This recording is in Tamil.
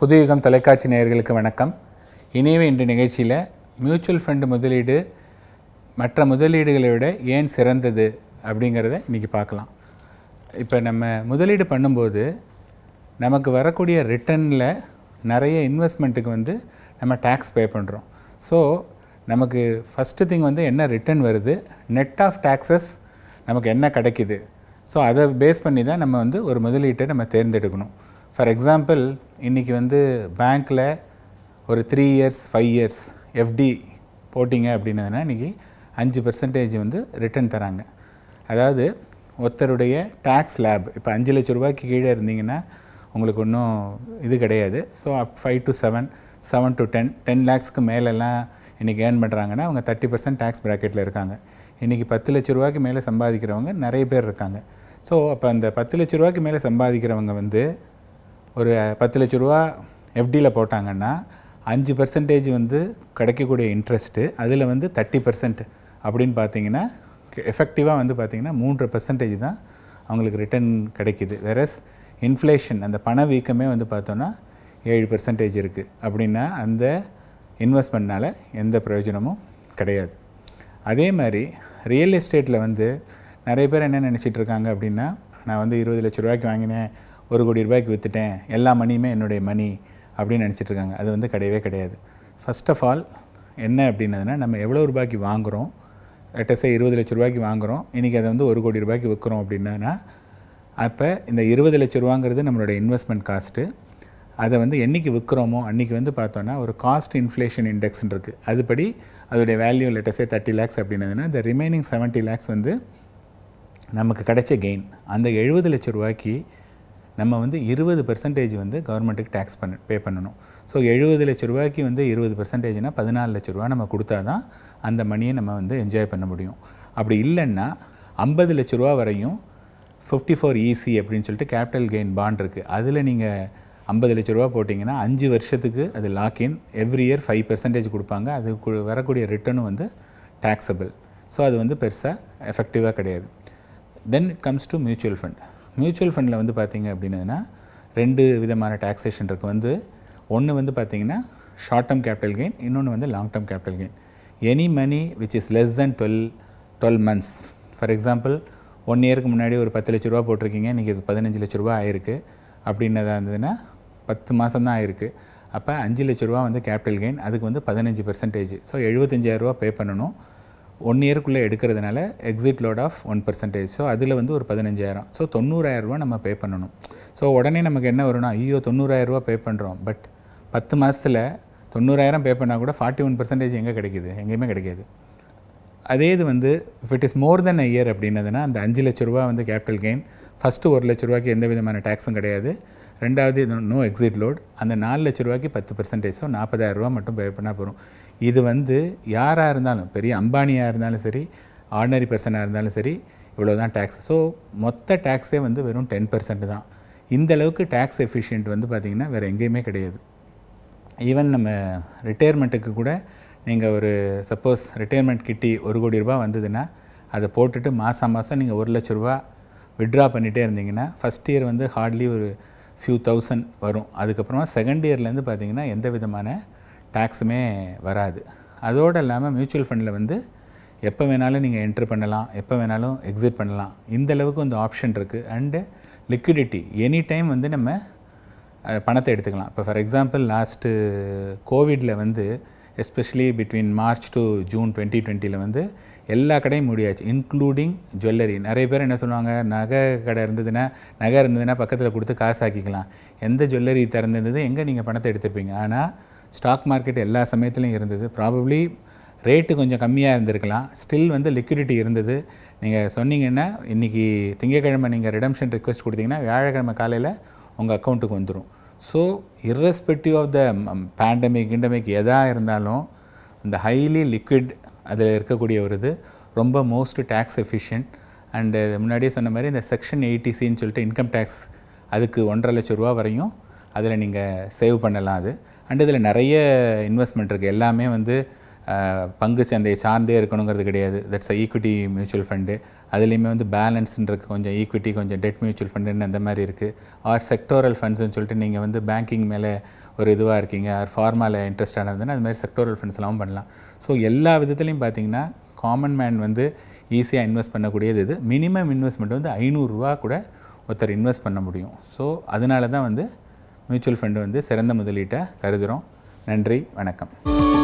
புதுயுகம் தொலைக்காட்சி நேயர்களுக்கு வணக்கம் இனியவே இன்று நிகழ்ச்சியில் மியூச்சுவல் ஃபண்டு முதலீடு மற்ற முதலீடுகளை விட ஏன் சிறந்தது அப்படிங்கிறத இன்றைக்கி பார்க்கலாம் இப்போ நம்ம முதலீடு பண்ணும்போது நமக்கு வரக்கூடிய ரிட்டர்னில் நிறைய இன்வெஸ்ட்மெண்ட்டுக்கு வந்து நம்ம டேக்ஸ் பே பண்ணுறோம் ஸோ நமக்கு ஃபஸ்ட்டு திங் வந்து என்ன ரிட்டர்ன் வருது நெட் ஆஃப் டேக்ஸஸ் நமக்கு என்ன கிடைக்கிது ஸோ அதை பேஸ் பண்ணி தான் நம்ம வந்து ஒரு முதலீட்டை நம்ம தேர்ந்தெடுக்கணும் ஃபார் எக்ஸாம்பிள் இன்றைக்கி வந்து பேங்க்கில் ஒரு three years five years FD போட்டிங்க அப்படின்னா இன்றைக்கி அஞ்சு பர்சன்டேஜ் வந்து ரிட்டர்ன் தராங்க அதாவது ஒருத்தருடைய டேக்ஸ் லேப் இப்போ அஞ்சு லட்ச ரூபாய்க்கு கீழே இருந்தீங்கன்னா உங்களுக்கு ஒன்றும் இது கிடையாது so up five to seven seven to ten ten லேக்ஸ்க்கு மேலெல்லாம் இன்றைக்கி ஏர்ன் பண்ணுறாங்கன்னா அவங்க தேர்ட்டி பர்சன்ட் டேக்ஸ் ப்ராக்கெட்டில் இருக்காங்க இன்றைக்கி பத்து லட்ச ரூபாய்க்கு மேலே சம்பாதிக்கிறவங்க நிறைய பேர் இருக்காங்க ஸோ அப்போ அந்த பத்து லட்ச ரூபாய்க்கு மேலே சம்பாதிக்கிறவங்க வந்து ஒரு பத்து லட்ச ரூபா எஃப்டியில் போட்டாங்கன்னா அஞ்சு பர்சன்டேஜ் வந்து கிடைக்கக்கூடிய இன்ட்ரெஸ்ட்டு அதில் வந்து தேர்ட்டி பர்சன்ட் அப்படின்னு பார்த்தீங்கன்னா எஃபெக்டிவாக வந்து பார்த்திங்கன்னா மூன்று பர்சன்டேஜ் தான் அவங்களுக்கு ரிட்டர்ன் கிடைக்கிது வேறஸ் இன்ஃப்ளேஷன் அந்த பண வீக்கமே வந்து பார்த்தோன்னா ஏழு பர்சன்டேஜ் இருக்குது அப்படின்னா அந்த இன்வெஸ்ட்மெண்ட்னால் எந்த பிரயோஜனமும் கிடையாது அதே மாதிரி ரியல் எஸ்டேட்டில் வந்து நிறைய பேர் என்ன நினச்சிட்ருக்காங்க அப்படின்னா நான் வந்து இருபது லட்ச ரூபாய்க்கு வாங்கினேன் ஒரு கோடி ரூபாய்க்கு விற்றுட்டேன் எல்லா மணியுமே என்னுடைய மணி அப்படின்னு இருக்காங்க அது வந்து கிடையவே கிடையாது ஃபஸ்ட் ஆஃப் ஆல் என்ன அப்படின்னதுனா நம்ம எவ்வளோ ரூபாய்க்கு வாங்குகிறோம் லெட்டஸே இருபது லட்ச ரூபாய்க்கு வாங்குகிறோம் இன்றைக்கி அதை வந்து ஒரு கோடி ரூபாய்க்கு விற்கிறோம் அப்படின்னா அப்போ இந்த இருபது லட்ச ரூபாங்கிறது நம்மளோட இன்வெஸ்ட்மெண்ட் காஸ்ட்டு அதை வந்து என்றைக்கு விற்கிறோமோ அன்றைக்கி வந்து பார்த்தோன்னா ஒரு காஸ்ட் இன்ஃப்ளேஷன் இண்டெக்ஸ்ன்னு இருக்குது அதுபடி அதோடைய வேல்யூ லெட்டஸே தேர்ட்டி லேக்ஸ் அப்படின்னதுன்னா இந்த ரிமைனிங் செவன்ட்டி லேக்ஸ் வந்து நமக்கு கிடைச்ச கெயின் அந்த எழுபது லட்ச ரூபாய்க்கு நம்ம வந்து இருபது பெர்சன்டேஜ் வந்து கவர்மெண்ட்டுக்கு டேக்ஸ் பண்ண பே பண்ணணும் ஸோ எழுபது லட்ச ரூபாய்க்கு வந்து இருபது பெர்சன்டேஜ்னால் பதினாலு லட்ச ரூபா நம்ம கொடுத்தா தான் அந்த மணியை நம்ம வந்து என்ஜாய் பண்ண முடியும் அப்படி இல்லைன்னா ஐம்பது லட்ச ரூபா வரையும் ஃபிஃப்டி ஃபோர் இசி அப்படின்னு சொல்லிட்டு கேபிட்டல் கெயின் பாண்ட் இருக்குது அதில் நீங்கள் ஐம்பது லட்ச ரூபா போட்டிங்கன்னா அஞ்சு வருஷத்துக்கு அது lock in every year five percentage கொடுப்பாங்க அது வரக்கூடிய ரிட்டர்னும் வந்து டேக்ஸபிள் ஸோ அது வந்து பெருசாக எஃபெக்டிவாக கிடையாது then it comes to mutual fund mutual ஃபண்டில் வந்து பார்த்திங்க அப்படின்னா ரெண்டு விதமான டேக்ஸேஷன் இருக்குது வந்து ஒன்று வந்து பார்த்திங்கன்னா ஷார்ட் டேர்ம் கேபிட்டல் கெயின் இன்னொன்று வந்து long term capital gain any money which is less than twelve twelve months for example one இயருக்கு முன்னாடி ஒரு பத்து லட்ச ரூபா போட்டிருக்கீங்க இன்றைக்கி பதினஞ்சு லட்ச ரூபா ஆயிருக்கு அப்படின்னதாக இருந்ததுன்னா பத்து மாதம் தான் ஆயிருக்கு அப்போ அஞ்சு லட்ச ரூபா வந்து கேபிட்டல் கெயின் அதுக்கு வந்து பதினஞ்சு பர்சன்டேஜ் ஸோ எழுபத்தஞ்சாயிரரூபா பே பண்ணணும் ஒன் இயருக்குள்ளே எடுக்கிறதுனால exit load of one percentage so அதில் வந்து ஒரு பதினஞ்சாயிரம் ஸோ தொண்ணூறாயிரரூவா நம்ம பே பண்ணணும் ஸோ உடனே நமக்கு என்ன வரும்னா ஐயோ தொண்ணூறாயிரரூவா பே பண்ணுறோம் பட் பத்து மாதத்தில் தொண்ணூறாயிரம் பே பண்ணால் கூட ஃபார்ட்டி ஒன் பர்சன்டேஜ் எங்கே கிடைக்கிது எங்கேயுமே கிடைக்காது அதே இது வந்து if it is more than a year அப்படின்னதுன்னா அந்த அஞ்சு லட்ச ரூபா வந்து கேபிட்டல் கெயின் ஃபஸ்ட்டு ஒரு லட்ச ரூபாய்க்கு எந்த விதமான டேக்ஸும் கிடையாது ரெண்டாவது நோ எக்ஸிட் லோட் அந்த நாலு லட்ச ரூபாய்க்கு பத்து பர்சன்டேஜ் ஸோ நாற்பதாயிரரூவா மட்டும் பே பண்ணால் போகிறோம் இது வந்து யாராக இருந்தாலும் பெரிய அம்பானியாக இருந்தாலும் சரி ஆர்டினரி பர்சனாக இருந்தாலும் சரி இவ்வளோ தான் டேக்ஸ் ஸோ மொத்த டேக்ஸே வந்து வெறும் டென் பர்சன்ட் தான் இந்த அளவுக்கு டேக்ஸ் எஃபிஷியன்ட் வந்து பார்த்திங்கன்னா வேறு எங்கேயுமே கிடையாது ஈவன் நம்ம ரிட்டையர்மெண்ட்டுக்கு கூட நீங்கள் ஒரு சப்போஸ் ரிட்டையர்மெண்ட் கிட்டி ஒரு கோடி ரூபா வந்ததுன்னா அதை போட்டுட்டு மாதம் மாதம் நீங்கள் ஒரு லட்ச ரூபா விட்ரா பண்ணிகிட்டே இருந்தீங்கன்னா ஃபஸ்ட் இயர் வந்து ஹார்ட்லி ஒரு ஃபியூ தௌசண்ட் வரும் அதுக்கப்புறமா செகண்ட் இயர்லேருந்து பார்த்திங்கன்னா எந்த விதமான டேக்ஸுமே வராது அதோடு இல்லாமல் மியூச்சுவல் ஃபண்டில் வந்து எப்போ வேணாலும் நீங்கள் என்ட்ரு பண்ணலாம் எப்போ வேணாலும் எக்ஸிட் பண்ணலாம் இந்த அளவுக்கு வந்து ஆப்ஷன் இருக்குது அண்டு லிக்விடிட்டி எனி டைம் வந்து நம்ம பணத்தை எடுத்துக்கலாம் இப்போ ஃபார் எக்ஸாம்பிள் லாஸ்ட்டு கோவிடில் வந்து especially between March to June twenty டுவெண்ட்டியில் வந்து எல்லா கடையும் முடியாச்சு இன்க்ளூடிங் ஜுவல்லரி நிறைய பேர் என்ன சொல்லுவாங்க நகை கடை இருந்ததுன்னா நகை இருந்ததுன்னா பக்கத்தில் கொடுத்து காசு ஆக்கிக்கலாம் எந்த ஜுவல்லரி திறந்துருந்தது எங்கே நீங்கள் பணத்தை எடுத்துருப்பீங்க ஆனால் ஸ்டாக் மார்க்கெட் எல்லா சமயத்துலையும் இருந்தது ப்ராபப்ளி ரேட்டு கொஞ்சம் கம்மியாக இருந்திருக்கலாம் ஸ்டில் வந்து லிக்விடிட்டி இருந்தது நீங்கள் சொன்னீங்கன்னா இன்றைக்கி திங்கக்கிழமை நீங்கள் ரிடம்ஷன் ரிக்வஸ்ட் கொடுத்தீங்கன்னா வியாழக்கிழமை காலையில் உங்கள் அக்கௌண்ட்டுக்கு வந்துடும் so irrespective of the pandemic கிண்டமிக் எதாக இருந்தாலும் இந்த ஹைலி லிக்விட் அதில் இருக்கக்கூடிய ஒரு இது ரொம்ப மோஸ்ட் டேக்ஸ் எஃபிஷியன்ட் அண்டு முன்னாடியே சொன்ன மாதிரி இந்த செக்ஷன் எயிட்டிசின்னு சொல்லிட்டு இன்கம் டேக்ஸ் அதுக்கு ஒன்றரை லட்ச ரூபா வரையும் அதில் நீங்கள் சேவ் பண்ணலாம் அது அண்ட் இதில் நிறைய இன்வெஸ்ட்மெண்ட் இருக்குது எல்லாமே வந்து பங்கு சந்தை சார்ந்தே இருக்கணுங்கிறது கிடையாது that's a equity mutual fund அதுலேயுமே வந்து பேலன்ஸ்ன்றது கொஞ்சம் ஈக்விட்டி கொஞ்சம் டெட் மியூச்சுவல் ஃபண்டுன்னு அந்த மாதிரி இருக்குது ஆர் செக்டோரல் ஃபண்ட்ஸ்னு சொல்லிட்டு நீங்கள் வந்து பேங்கிங் மேலே ஒரு இதுவாக இருக்கீங்க ஆர் ஃபார்மாவில் இன்ட்ரெஸ்டாக இருந்ததுன்னா அது மாதிரி செக்டோரல் ஃபண்ட்ஸ்லாம் பண்ணலாம் ஸோ எல்லா விதத்துலையும் பார்த்தீங்கன்னா காமன் மேன் வந்து ஈஸியாக இன்வெஸ்ட் பண்ணக்கூடியது இது மினிமம் இன்வெஸ்ட்மெண்ட் வந்து ஐநூறுரூவா கூட ஒருத்தர் இன்வெஸ்ட் பண்ண முடியும் ஸோ அதனால தான் வந்து மியூச்சுவல் ஃபண்டு வந்து சிறந்த முதலீட்டை கருதுகிறோம் நன்றி வணக்கம்